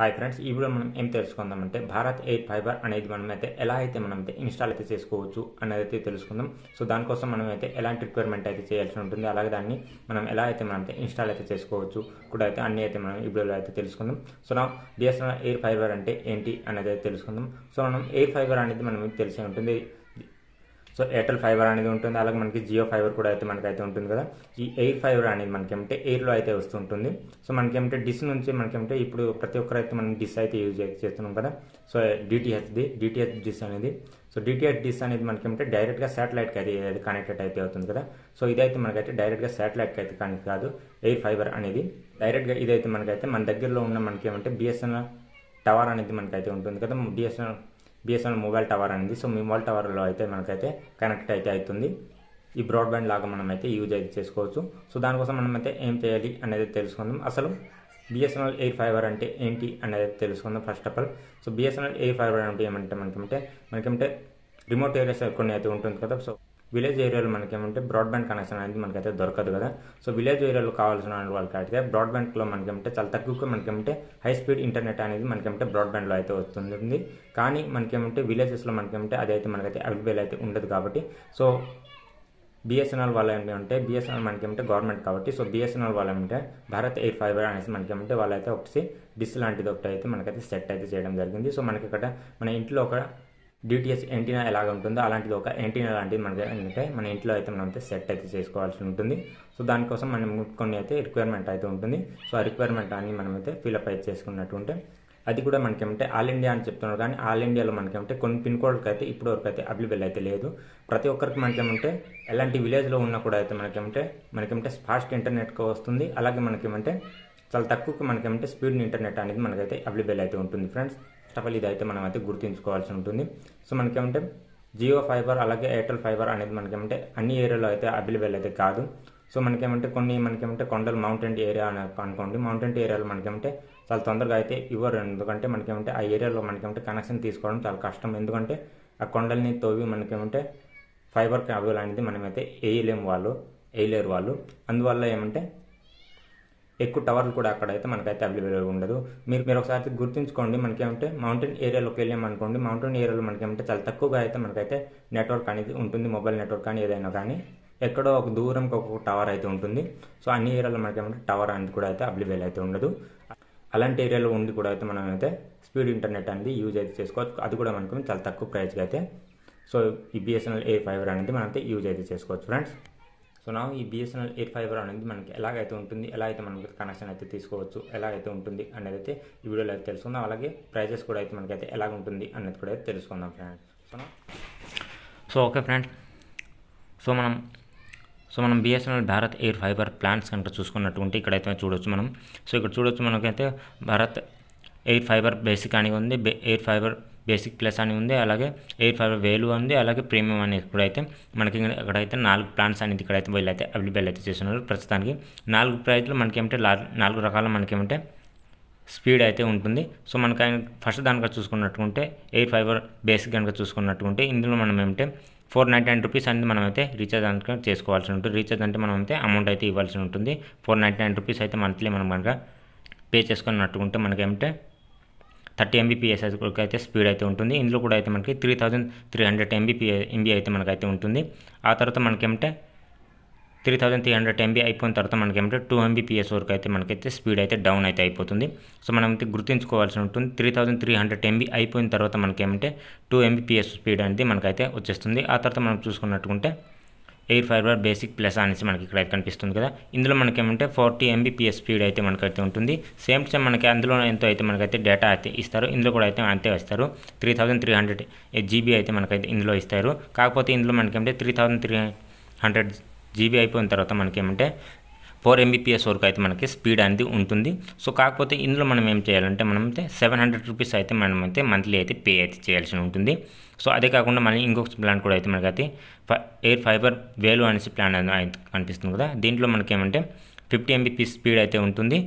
hi friends ఈ video మనం ఏం తెలుసుకుందామంటే భారత్ ఎయిర్ ఫైబర్ అనేది మనమైతే ఎలా అయితే మనమైతే ఇన్స్టాల్ అయితే చేసుకోవచ్చు అనేది అయితే తెలుసుకుందాం సో దానికోసం మనమైతే ఎలాంటి రిక్వైర్మెంట్ అయితే చేయాల్సి ఉంటుంది అలాగే దాన్ని మనం ఎలా అయితే మనమైతే ఇన్స్టాల్ అయితే చేసుకోవచ్చు కూడా అయితే అన్నీ అయితే మనం ఈ వీడియోలో అయితే తెలుసుకుందాం సో నా బిఎస్ఎన్ఎల్ ఎయిర్ ఫైబర్ అంటే ఏంటి అనేది అయితే తెలుసుకుందాం సో మనం ఎయిర్ ఫైబర్ అనేది మనం తెలిసే ఉంటుంది సో ఎయిర్టెల్ ఫైబర్ అనేది ఉంటుంది అలాగే మనకి జియో ఫైబర్ కూడా అయితే మనకైతే ఉంటుంది కదా ఈ ఎయిర్ ఫైబర్ అనేది మనకేమంటే ఎయిర్లో అయితే వస్తుంటుంది సో మనకేమంటే డిస్ నుంచి మనకేమంటే ఇప్పుడు ప్రతి ఒక్కరైతే మనం డిస్ అయితే యూజ్ చేస్తున్నాం కదా సో డిటిహెచ్ది డిటిహెచ్ డిస్ అనేది సో డిటిహెచ్ డిస్ అనేది మనకేమంటే డైరెక్ట్గా శాటిలైట్కి అయితే కనెక్టెడ్ అయితే అవుతుంది కదా సో ఇదైతే మనకైతే డైరెక్ట్గా శాటిలైట్కి అయితే కనెక్ట్ కాదు ఎయిర్ ఫైబర్ అనేది డైరెక్ట్గా ఇదైతే మనకైతే మన దగ్గరలో ఉన్న మనకేమంటే బిఎస్ఎన్ఎల్ టవర్ అనేది మనకైతే ఉంటుంది కదా బిఎస్ఎన్ఎల్ బిఎస్ఎన్ఎల్ మొబైల్ టవర్ అనేది సో మీ మొబైల్ టవర్లో అయితే మనకైతే కనెక్ట్ అయితే అవుతుంది ఈ బ్రాడ్బ్యాండ్ లాగా మనం అయితే యూజ్ అయితే చేసుకోవచ్చు సో దానికోసం మనం అయితే ఏం చేయాలి అనేది తెలుసుకుందాం అసలు బిఎస్ఎన్ఎల్ ఎయిర్ ఫైబర్ అంటే ఏంటి అనేది తెలుసుకుందాం first of all so BSNL air fibre అంటే ఏమంటే మనకి మనకంటే రిమోట్ ఏరియాస్ కొన్ని అయితే ఉంటుంది కదా సో విలేజ్ ఏరియాలో మనకి ఏమంటే బ్రాడ్బ్యాండ్ కనెక్షన్ అనేది మనకైతే దొరకదు కదా సో విలేజ్ ఏరియాలో కావాల్సిన వాళ్ళకి అయితే బ్రాడ్బ్యాండ్లో మనకేమంటే చాలా తక్కువగా మనకేమంటే హై స్పీడ్ ఇంటర్నెట్ అనేది మనకేమంటే బ్రాడ్బ్యాండ్లో అయితే వస్తుంది కానీ మనకేమంటే విలేజెస్లో మనకేమంటే అదైతే మనకైతే అవైలబుల్ అయితే ఉండదు కాబట్టి సో బిఎస్ఎన్ఎల్ వాళ్ళు ఏంటంటే బిఎస్ఎన్ఎల్ మనకి ఏమంటే గవర్నమెంట్ కాబట్టి సో బిఎస్ఎన్ఎల్ వాళ్ళు ఏమంటే భారత్ ఎయిర్ ఫైబర్ అనేసి మనకి ఏమంటే వాళ్ళైతే ఒకటి డిస్ లాంటిది ఒకటి అయితే మనకైతే సెట్ అయితే చేయడం జరిగింది సో మనకి ఇక్కడ మన ఇంట్లో ఒక డిటిఎస్ ఎంటీనా ఎలాగ ఉంటుందో అలాంటిది ఒక ఎంటీనా లాంటిది మనకి అంటే మన ఇంట్లో అయితే మనం అయితే సెట్ అయితే చేసుకోవాల్సి ఉంటుంది సో దానికోసం మనం కొన్ని అయితే రిక్వైర్మెంట్ అయితే ఉంటుంది సో ఆ రిక్వైర్మెంట్ అన్ని మనం అయితే ఫిలప్ అయితే చేసుకున్నట్టు ఉంటే అది కూడా మనకేమంటే ఆల్ ఇండియా అని చెప్తున్నారు కానీ ఆల్ ఇండియాలో మనకేమంటే కొన్ని పిన్ కోడ్కి అయితే ఇప్పుడు వరకు అయితే అవైలబుల్ అయితే లేదు ప్రతి ఒక్కరికి మనకేమంటే ఎలాంటి విలేజ్లో ఉన్నా కూడా అయితే మనకేమంటే మనకేమంటే ఫాస్ట్ ఇంటర్నెట్కి వస్తుంది అలాగే మనకేమంటే చాలా తక్కువకి మనకేమంటే స్పీడ్ ఇంటర్నెట్ అనేది మనకైతే అవైలబుల్ అయితే ఉంటుంది ఫ్రెండ్స్ కాబట్టి ఇదైతే మనం అయితే గుర్తుంచుకోవాల్సి ఉంటుంది సో మనకేమంటే జియో ఫైబర్ అలాగే ఎయిర్టెల్ ఫైబర్ అనేది మనకేమంటే అన్ని ఏరియాలో అయితే అవైలబుల్ అయితే కాదు సో మనకేమంటే కొన్ని మనకేమంటే కొండలు మౌంటైన్ ఏరియా అని అనుకోండి మౌంటైన్ ఏరియాలో మనకేమంటే చాలా తొందరగా అయితే ఇవ్వరు ఎందుకంటే మనకేమంటే ఆ ఏరియాలో మనకేమంటే కనెక్షన్ తీసుకోవడం చాలా కష్టం ఎందుకంటే ఆ కొండల్ని తోవి మనకేమంటే ఫైబర్ కేబుల్ అనేది మనమైతే వేయలేము వాళ్ళు వేయలేరు వాళ్ళు అందువల్ల ఏమంటే ఎక్కువ టవర్లు కూడా అక్కడ అయితే మనకైతే అవైలబుల్ ఉండదు మీరు మీరు ఒకసారి గుర్తుంచుకోండి మనకేమంటే మౌంటైన్ ఏరియాలోకి వెళ్ళాం అనుకోండి మౌంటైన్ ఏరియాలో మనకేమంటే చాలా తక్కువగా అయితే మనకైతే నెట్వర్క్ అనేది ఉంటుంది మొబైల్ నెట్వర్క్ కానీ ఏదైనా కానీ ఎక్కడో ఒక దూరంకి ఒక టవర్ అయితే ఉంటుంది సో అన్ని ఏరియాలో మనకేమంటే టవర్ అనేది కూడా అయితే అవైలబుల్ అయితే ఉండదు అలాంటి ఏరియాలో ఉండి కూడా అయితే మనం అయితే స్పీడ్ ఇంటర్నెట్ అనేది యూజ్ అయితే చేసుకోవచ్చు అది కూడా మనకు చాలా తక్కువ ప్రైస్గా అయితే సో ఈ బిఎస్ఎన్ఎల్ ఏ ఫైవర్ అనేది మనం అయితే యూజ్ అయితే చేసుకోవచ్చు ఫ్రెండ్స్ సో నా ఈ బిఎస్ఎన్ఎల్ ఎయిట్ ఫైబర్ అనేది మనకి ఎలాగైతే ఉంటుంది ఎలా అయితే మనకి కనెక్షన్ అయితే తీసుకోవచ్చు ఎలా అయితే ఉంటుంది అనేది అయితే ఈ వీడియోలో అయితే తెలుసుకుందాం అలాగే ప్రైజెస్ కూడా అయితే మనకైతే ఎలాగ ఉంటుంది అనేది కూడా అయితే తెలుసుకుందాం friends so so okay friends so మనం సో మనం BSNL Bharat air fibre plans కనుక చూసుకున్నట్టుంటే ఇక్కడైతే చూడొచ్చు మనం సో ఇక్కడ చూడొచ్చు మనకైతే భారత్ ఎయిర్ ఫైబర్ బేసిక్ అని ఉంది ఎయిర్ ఫైబర్ బేసిక్ ప్లస్ అని ఉంది అలాగే ఎయిట్ ఫైవ్ వేలు ఉంది అలాగే ప్రీమియం అనేది ఇప్పుడు అయితే మనకి ఇక్కడైతే నాలుగు ప్లాన్స్ అనేది ఇక్కడైతే వీళ్ళైతే అవైలబుల్ అయితే చేస్తున్నారు ప్రస్తుతానికి నాలుగు ప్రైజ్లు మనకేమంటే నాలుగు రకాల ఏమంటే స్పీడ్ అయితే ఉంటుంది సో మనకు ఆయన ఫస్ట్ దానిక చూసుకున్నట్టుకుంటే ఎయిర్ ఫైబర్ బేసిక్ కనుక చూసుకున్నట్టుకుంటే ఇందులో మనం ఏమంటే ఫోర్ నైంటీ నైన్ రూపీస్ అనేది మనం అయితే రీఛార్జ్ కనుక చేసుకోవాల్సి ఉంటుంది రీఛార్జ్ అంటే మనం అయితే అమౌంట్ అయితే ఇవ్వాల్సి ఉంటుంది ఫోర్ నైంటీ నైన్ రూపీస్ అయితే మంత్లీ మనం కనుక పే చేసుకున్నట్టుకుంటే మనకేమంటే థర్టీ ఎంబీపీఎస్ వరకు అయితే స్పీడ్ అయితే ఉంటుంది ఇందులో కూడా అయితే మనకి three thousand three hundred MB అయితే మనకైతే ఉంటుంది ఆ తర్వాత మనకేమంటే three thousand three hundred MB అయిపోయిన తర్వాత మనకేమంటే టూ ఎంబీపీఎస్ వరకు అయితే మనకైతే స్పీడ్ అయితే డౌన్ అయితే అయిపోతుంది సో మనం అయితే గుర్తుంచుకోవాల్సి ఉంటుంది three thousand three hundred MB అయిపోయిన తర్వాత మనకేమంటే టూ ఎంబీపీఎస్ స్పీడ్ అనేది మనకైతే వచ్చేస్తుంది ఆ తర్వాత మనం చూసుకున్నట్టుకుంటే ఎయిర్ ఫైబర్ బేసిక్ ప్లస్ అనేసి మనకి ఇక్కడ కనిపిస్తుంది కదా ఇందులో మనకేమంటే ఫార్టీ ఎంబీపీఎస్ స్పీడ్ అయితే మనకైతే ఉంటుంది సేమ్ సేమ్ మనకి అందులో ఎంతో అయితే మనకైతే డేటా అయితే ఇస్తారు ఇందులో కూడా అయితే అంతే ఇస్తారు three thousand three hundred GB అయితే మనకైతే ఇందులో ఇస్తారు కాకపోతే ఇందులో మనకేమంటే three thousand three hundred GB అయిపోయిన తర్వాత మనకేమంటే ఫోర్ ఎంబీపీఎస్ వరకు అయితే మనకి స్పీడ్ అనేది ఉంటుంది సో కాకపోతే ఇందులో మనం ఏం చేయాలంటే మనమైతే సెవెన్ హండ్రెడ్ రూపీస్ అయితే మనం అయితే మంత్లీ అయితే పే అయితే చేయాల్సి ఉంటుంది సో అదే కాకుండా మళ్ళీ ఇంకొక ప్లాన్ కూడా అయితే మనకైతే ఎయిర్ ఫైబర్ వేలు అనేసి ప్లాన్ కనిపిస్తుంది కదా దీంట్లో మనకేమంటే ఫిఫ్టీ ఎంబీపీ స్పీడ్ అయితే ఉంటుంది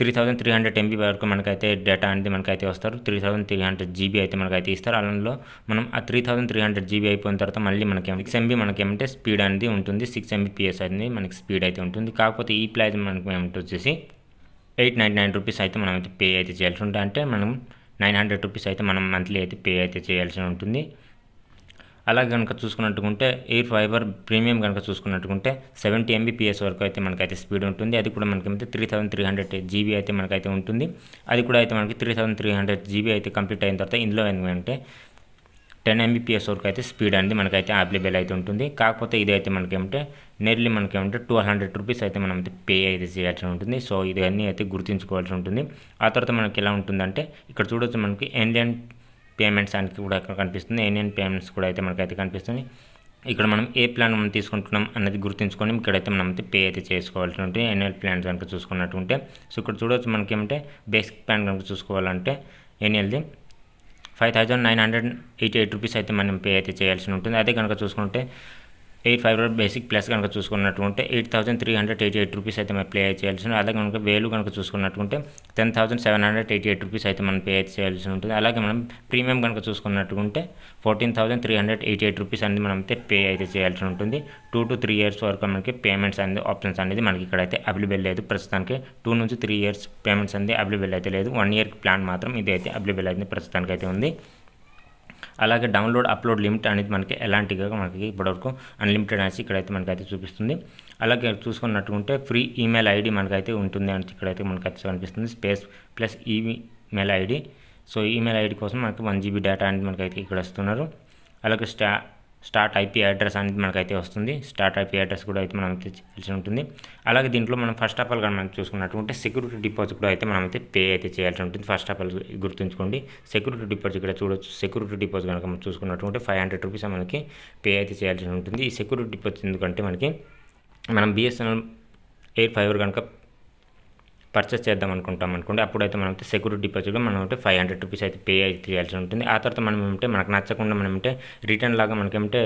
three thousand three hundred MB వరకు మనకైతే డేటా అనేది మనకైతే వస్తారు three thousand three hundred GB అయితే మనకైతే ఇస్తారు అలాంటిలో మనం ఆ three thousand three hundred GB అయిపోయిన తర్వాత మళ్ళీ మనకి సిక్స్ ఎంబీ మనకి ఏమంటే స్పీడ్ అనేది ఉంటుంది సిక్స్ ఎంబీపీఎస్ అనేది మనకి స్పీడ్ అయితే ఉంటుంది కాకపోతే ఈ ప్రైజ్ మనకి ఏమంటే వచ్చేసి ఎయిట్ నైంటీ నైన్ రూపీస్ అయితే మనం అయితే పే అయితే చేయాల్సి ఉంటుంది అంటే మనం నైన్ హండ్రెడ్ రూపీస్ అయితే మనం మంత్లీ అయితే పే అయితే చేయాల్సి ఉంటుంది అలా కనుక చూసుకున్నట్టుకుంటే ఎయిర్ ఫైబర్ ప్రీమియం కనుక చూసుకున్నట్టుకుంటే సెవెంటీ ఎంబీపీఎస్ వరకు అయితే మనకైతే స్పీడ్ ఉంటుంది అది కూడా అయితే three thousand three hundred GB అయితే మనకైతే ఉంటుంది అది కూడా అయితే మనకి three thousand three hundred GB అయితే కంప్లీట్ అయిన తర్వాత ఇందులో ఏంటంటే టెన్ ఎంబీపీఎస్ వరకు అయితే స్పీడ్ అనేది మనకైతే అవైలబుల్ అయితే ఉంటుంది కాకపోతే ఇదైతే మనకేమంటే మనకి మనకేమంటే ట్వెల్వ్ హండ్రెడ్ రూపీస్ అయితే మనం పే అయితే చేయాల్సి ఉంటుంది సో ఇవన్నీ అయితే గుర్తుంచుకోవాల్సి ఉంటుంది ఆ తర్వాత మనకి ఎలా ఉంటుందంటే ఇక్కడ చూడొచ్చు మనకి ఇండియన్ పేమెంట్స్ అనేది కూడా ఇక్కడ కనిపిస్తుంది ఏనియన్ పేమెంట్స్ కూడా అయితే మనకైతే కనిపిస్తుంది ఇక్కడ మనం ఏ ప్లాన్ మనం తీసుకుంటున్నాం అనేది గుర్తుంచుకొని ఇక్కడైతే మనం అయితే పే అయితే చేసుకోవాల్సి యాన్యువల్ ప్లాన్స్ కనుక చూసుకున్నట్టు ఉంటే సో ఇక్కడ చూడవచ్చు మనకి ఏమంటే బేసిక్ ప్లాన్ కనుక చూసుకోవాలంటే యాన్యువల్ది five thousand nine hundred eighty eight rupees అయితే మనం పే అయితే చేయాల్సి ఉంటుంది అదే కనుక చూసుకుంటే ఎయిట్ ఫైవ్ బేసిక్ ప్లస్ కనుక చూసుకున్నట్టుంటే eight thousand three hundred eighty eight rupees అయితే మనం పే చేయాల్సి ఉంటుంది అలాగే మనకు వేలు కనుక చూసుకున్నట్టుంటే ten thousand seven hundred eighty eight rupees అయితే మనం పే చేయాల్సి ఉంటుంది అలాగే మనం ప్రీమియం కనుక ఉంటే fourteen thousand three hundred eighty eight rupees అనేది మనం అయితే పే అయితే చేయాల్సి ఉంటుంది టూ టు త్రీ ఇయర్స్ వరకు మనకి పేమెంట్స్ అనేది ఆప్షన్స్ అనేది మనకి ఇక్కడైతే అవైలబుల్ లేదు ప్రస్తుతానికి టూ నుంచి త్రీ ఇయర్స్ పేమెంట్స్ అనేది అవైలబుల్ అయితే లేదు వన్ ఇయర్కి ప్లాన్ మాత్రం ఇది అయితే అవైలబుల్ అయితే ప్రస్తుతానికి అయితే ఉంది అలాగే డౌన్లోడ్ అప్లోడ్ లిమిట్ అనేది మనకి ఎలాంటిగా మనకి ఇప్పటివరకు అన్లిమిటెడ్ అనేసి ఇక్కడైతే మనకైతే చూపిస్తుంది అలాగే చూసుకున్నట్టుకుంటే ఫ్రీ ఈమెయిల్ ఐడి మనకైతే ఉంటుంది అని ఇక్కడైతే మనకైతే కనిపిస్తుంది space plus email ID so email ID కోసం మనకి వన్ జీబీ డేటా అనేది మనకైతే ఇక్కడ వస్తున్నారు అలాగే స్టా స్టార్ట్ ఐపీ అడ్రస్ అనేది మనకైతే వస్తుంది స్టార్ట్ ఐపీ అడ్రస్ కూడా అయితే మనం చేయాల్సి ఉంటుంది అలాగే దీంట్లో మనం ఫస్ట్ ఆఫ్ ఆల్ కానీ మనం చూసుకున్నట్టుంటే సెక్యూరిటీ డిపాజిట్ కూడా అయితే మనం అయితే పే అయితే చేయాల్సి ఉంటుంది ఫస్ట్ ఆఫ్ ఆల్ గుర్తుంచుకోండి సెక్యూరిటీ డిపాజిట్ ఇక్కడ చూడొచ్చు సెక్యూరిటీ డిపాజిట్ కనుక మనం చూసుకున్నట్టుంటే ఫైవ్ హండ్రెడ్ రూపీస్ మనకి పే అయితే చేయాల్సి ఉంటుంది ఈ సెక్యూరిటీ డిపాజిట్ ఎందుకంటే మనకి మనం బిఎస్ఎన్ఎల్ ఎయిర్ ఫైవర్ కనుక పర్చేస్ చేద్దాం అనుకుంటాం అనుకోండి అప్పుడైతే మనం అయితే సెక్యూరిటీ డిపాజిట్లో మనం అయితే ఫైవ్ హండ్రెడ్ రూపీస్ అయితే పే అయితే చేయాల్సి ఉంటుంది ఆ తర్వాత మనం ఏమంటే మనకు నచ్చకుండా మనం ఏంటంటే రిటర్న్ లాగా మనకేమంటే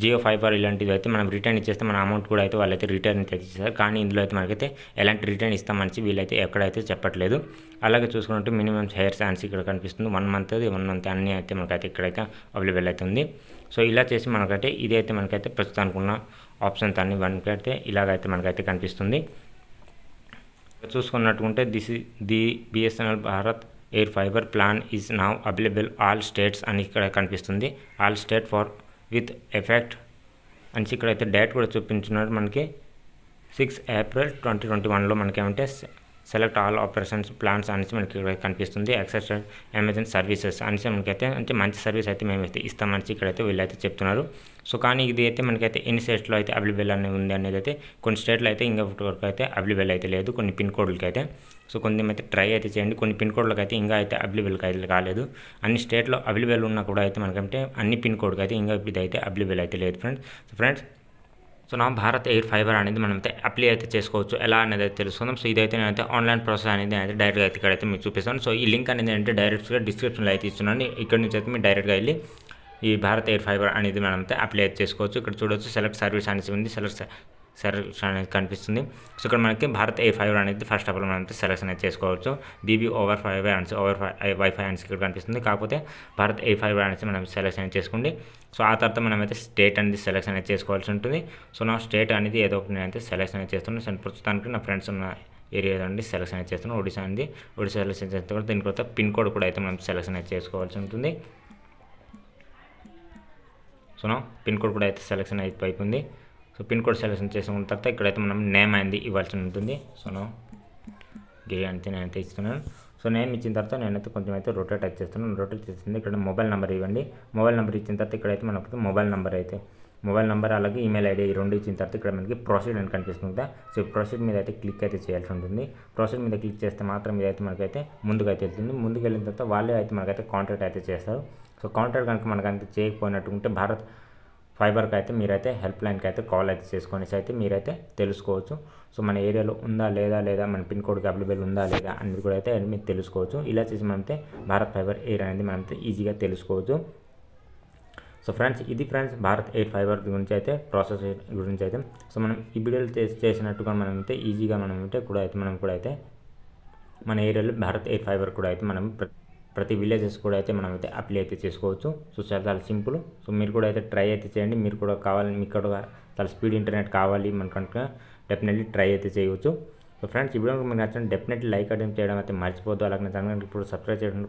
జియో ఫైబర్ ఇలాంటివి అయితే మనం రిటర్న్ ఇచ్చేస్తే మన అమౌంట్ కూడా అయితే వాళ్ళైతే రిటర్న్ అయితే ఇచ్చేస్తారు కానీ ఇందులో అయితే మనకైతే ఎలాంటి రిటర్న్ ఇస్తామని వీళ్ళైతే ఎక్కడైతే చెప్పట్లేదు అలాగే చూసుకున్నట్టు మినిమం హెయిర్ సాన్స్ ఇక్కడ కనిపిస్తుంది వన్ మంత్ అది వన్ మంత్ అన్నీ అయితే మనకైతే ఇక్కడైతే అవైలబుల్ అవుతుంది సో ఇలా చేసి మనకైతే ఇదైతే మనకైతే ప్రస్తుతానికి ఉన్న ఆప్షన్స్ అన్ని మనకైతే ఇలాగైతే మనకైతే కనిపిస్తుంది చూసుకున్నట్టుకుంటే this the BSNL Bharat air fiber plan is now available all states అని ఇక్కడ కనిపిస్తుంది all state for with effect అని ఇక్కడ అయితే డేట్ కూడా చూపించున్నారు మనకి సిక్స్ ఏప్రిల్ ట్వంటీ ట్వంటీ వన్లో మనకేమంటే సెలెక్ట్ ఆల్ ఆపరేషన్స్ ప్లాన్స్ అనేసి మనకి ఇక్కడ కనిపిస్తుంది ఎక్సెస్ అమెజాన్ సర్వీసెస్ అనేసి మనకైతే అంటే మంచి సర్వీస్ అయితే మేమైతే ఇస్తామనేసి ఇక్కడైతే వీళ్ళైతే చెప్తున్నారు సో కానీ ఇది అయితే మనకైతే ఎన్ని స్టేట్స్లో అయితే అవైలబుల్ అనేది ఉంది అనేది అయితే కొన్ని స్టేట్లో అయితే ఇంకా వరకు అయితే అవైలబుల్ అయితే లేదు కొన్ని పిన్ కోడ్లకి అయితే సో కొంచెం అయితే ట్రై అయితే చేయండి కొన్ని పిన్ కోడ్లకు అయితే ఇంకా అయితే అవైలబుల్ అయితే కాలేదు అన్ని స్టేట్లో అవైలబుల్ ఉన్నా కూడా అయితే మనకంటే అన్ని పిన్ కోడ్కి అయితే ఇంకా ఇదైతే అవైలబుల్ అయితే లేదు ఫ్రెండ్స్ ఫ్రెండ్స్ సో నా భారత్ ఎయిర్ ఫైబర్ అనేది మనం అయితే అప్లై అయితే చేసుకోవచ్చు ఎలా అనేది అయితే తెలుసుకుందాం సో ఇదైతే అయితే ఆన్లైన్ ప్రాసెస్ అనేది అయితే డైరెక్ట్గా అయితే ఇక్కడైతే మీకు చూపిస్తాను సో ఈ లింక్ అనేది అంటే డైరెక్ట్గా డిస్క్రిప్షన్లో అయితే ఇస్తున్నాను ఇక్కడ నుంచి అయితే మీరు డైరెక్ట్గా వెళ్ళి ఈ భారత్ ఎయిర్ ఫైబర్ అనేది మనం అయితే అప్లై చేసుకోవచ్చు ఇక్కడ చూడవచ్చు సెలెక్ట్ సర్వీస్ అనేసి ఉంది సెలెక్ట్ సెలక్షన్ అనేది కనిపిస్తుంది సో ఇక్కడ మనకి భారత్ ఏ ఫైవ్ అనేది ఫస్ట్ ఆఫ్ ఆల్ మనం సెలక్షన్ అనేది చేసుకోవచ్చు BB over five hands over WiFi hands ఇక్కడ కనిపిస్తుంది కాకపోతే భారత్ ఏ ఫైవ్ అనేది మనం సెలక్షన్ చేసుకోండి సో ఆ తర్వాత మనం అయితే స్టేట్ అనేది సెలక్షన్ అనేది చేసుకోవాల్సి ఉంటుంది సో నా స్టేట్ అనేది ఏదో ఒకటి నేనైతే సెలక్షన్ అనేది చేస్తున్నాను సో ప్రస్తుతానికి నా ఫ్రెండ్స్ ఉన్న ఏరియా అండి సెలక్షన్ అయితే చేస్తున్నాం ఒడిశా అనేది ఒడిశా సెలక్షన్ చేసిన తర్వాత దీని తర్వాత పిన్ కోడ్ కూడా అయితే మనం సెలక్షన్ అయితే చేసుకోవాల్సి ఉంటుంది సో నా పిన్ కోడ్ కూడా అయితే సెలక్షన్ అయిపోయింది సో పిన్ కోడ్ సెలెక్షన్ చేసుకున్న తర్వాత ఇక్కడైతే మనం నేమ్ అనేది ఇవ్వాల్సి ఉంటుంది సో అంటే గిరి అయితే నేనైతే ఇస్తున్నాను సో నేమ్ ఇచ్చిన తర్వాత నేనైతే కొంచెం అయితే రొటేట్ అయితే చేస్తున్నాను రొటేట్ చేస్తుంది ఇక్కడ మొబైల్ నెంబర్ ఇవ్వండి మొబైల్ నెంబర్ ఇచ్చిన తర్వాత ఇక్కడైతే మనకు మొబైల్ నెంబర్ అయితే మొబైల్ నెంబర్ అలాగే ఈమెయిల్ ఐడి రెండు ఇచ్చిన తర్వాత ఇక్కడ మనకి ప్రొసీడ్ అని కనిపిస్తుంది సో ప్రొసీడ్ మీద అయితే క్లిక్ అయితే చేయాల్సి ఉంటుంది ప్రొసీడ్ మీద క్లిక్ చేస్తే మాత్రం ఇదైతే మనకైతే ముందుకు అయితే వెళ్తుంది ముందుకు వెళ్ళిన తర్వాత వాళ్ళే అయితే మనకైతే కాంటాక్ట్ అయితే చేస్తారు సో కాంటాక్ట్ కనుక మనకు చేయకపోయినట్టు ఉంటే భారత్ ఫైబర్కి అయితే మీరైతే హెల్ప్ లైన్కి అయితే కాల్ అయితే చేసుకునేసి అయితే మీరైతే తెలుసుకోవచ్చు సో మన ఏరియాలో ఉందా లేదా లేదా మన పిన్ కోడ్కి అవైలబుల్ ఉందా లేదా అనేది కూడా అయితే మీరు తెలుసుకోవచ్చు ఇలా చేసి మనమైతే భారత్ ఫైబర్ ఎయిర్ అనేది మనమైతే ఈజీగా తెలుసుకోవచ్చు సో ఫ్రెండ్స్ ఇది ఫ్రెండ్స్ భారత్ ఎయిర్ ఫైబర్ గురించి అయితే ప్రాసెస్ గురించి అయితే సో మనం ఈ వీడియోలు చేసినట్టుగా మనం అయితే ఈజీగా మనం అయితే కూడా అయితే మనం కూడా అయితే మన ఏరియాలో భారత్ ఎయిర్ ఫైబర్ కూడా అయితే మనం ప్రతి విలేజెస్ కూడా అయితే మనం అయితే అప్లై అయితే చేసుకోవచ్చు సో చాలా సింపుల్ సో మీరు కూడా అయితే ట్రై అయితే చేయండి మీరు కూడా కావాలి మీకు కూడా చాలా స్పీడ్ ఇంటర్నెట్ కావాలి మన కనుక డెఫినెట్లీ ట్రై అయితే చేయవచ్చు సో ఫ్రెండ్స్ ఇప్పుడు మీకు నచ్చిన డెఫినెట్లీ లైక్ అటెంప్ట్ చేయడం అయితే మర్చిపోద్దు అలాగే నా ఛానల్ ఇప్పుడు సబ్స్క్రైబ్ చేయడం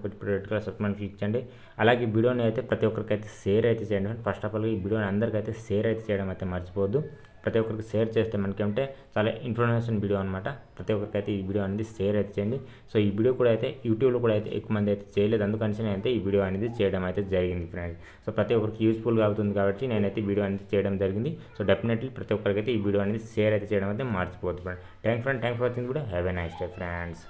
కలర్ సబ్స్క్రైబ్ క్లిక్ చేయండి అలాగే వీడియోని అయితే ప్రతి ఒక్కరికైతే షేర్ అయితే చేయండి ఫస్ట్ ఆఫ్ ఆల్ ఈ వీడియోని అందరికైతే షేర్ అయితే చేయడం అయితే మర్చిపోద్దు ప్రతి ఒక్కరికి షేర్ చేస్తే మనకేమంటే చాలా ఇన్ఫర్మేషన్ వీడియో అనమాట ప్రతి ఒక్కరికి అయితే ఈ వీడియో అనేది షేర్ అయితే చేయండి సో ఈ వీడియో కూడా అయితే యూట్యూబ్లో కూడా అయితే ఎక్కువ మంది అయితే చేయలేదు అందుకని అయితే ఈ వీడియో అనేది చేయడం అయితే జరిగింది ఫ్రెండ్స్ సో ప్రతి ఒక్కరికి యూస్ఫుల్గా అవుతుంది కాబట్టి నేనైతే వీడియో అనేది చేయడం జరిగింది సో డెఫినెట్లీ ప్రతి ఒక్కరికి అయితే ఈ వీడియో అనేది షేర్ అయితే చేయడం అయితే మర్చిపోతుంది friend thank friend thank for వచ్చింది కూడా have a nice day friends